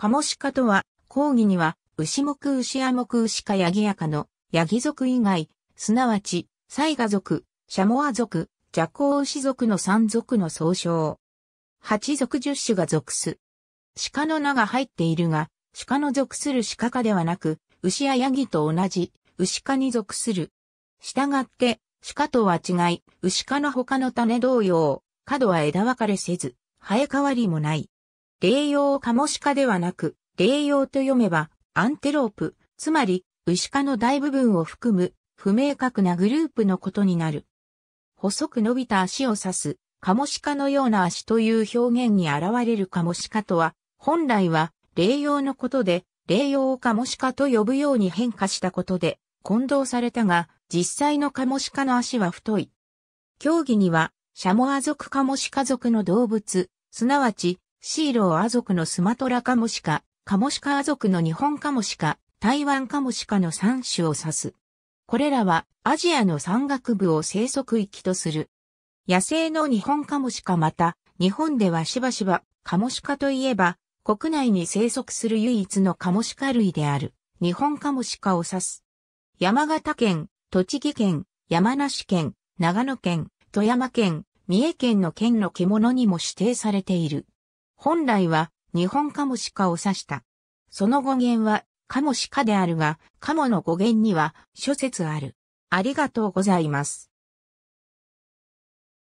カモシカとは、講義には、牛目牛ア目牛かヤギアカの、ヤギ族以外、すなわち、サイガ族、シャモア族、ジャコウ牛族の三族の総称。八族十種が属す。鹿の名が入っているが、鹿の属する鹿科ではなく、牛やヤギと同じ、牛科に属する。従って、鹿とは違い、牛科の他の種同様、角は枝分かれせず、生え変わりもない。霊用カモシカではなく、霊用と読めば、アンテロープ、つまり、牛科の大部分を含む、不明確なグループのことになる。細く伸びた足を指す、カモシカのような足という表現に現れるカモシカとは、本来は、霊用のことで、霊用をカモシカと呼ぶように変化したことで、混同されたが、実際のカモシカの足は太い。競技には、シャモア族カモシカ族の動物、すなわち、シーローア族のスマトラカモシカ、カモシカア族の日本カモシカ、台湾カモシカの3種を指す。これらはアジアの山岳部を生息域とする。野生の日本カモシカまた、日本ではしばしばカモシカといえば、国内に生息する唯一のカモシカ類である、日本カモシカを指す。山形県、栃木県、山梨県、長野県、富山県、三重県の県の獣にも指定されている。本来は日本カモシカを指した。その語源はカモシカであるが、カモの語源には諸説ある。ありがとうございます。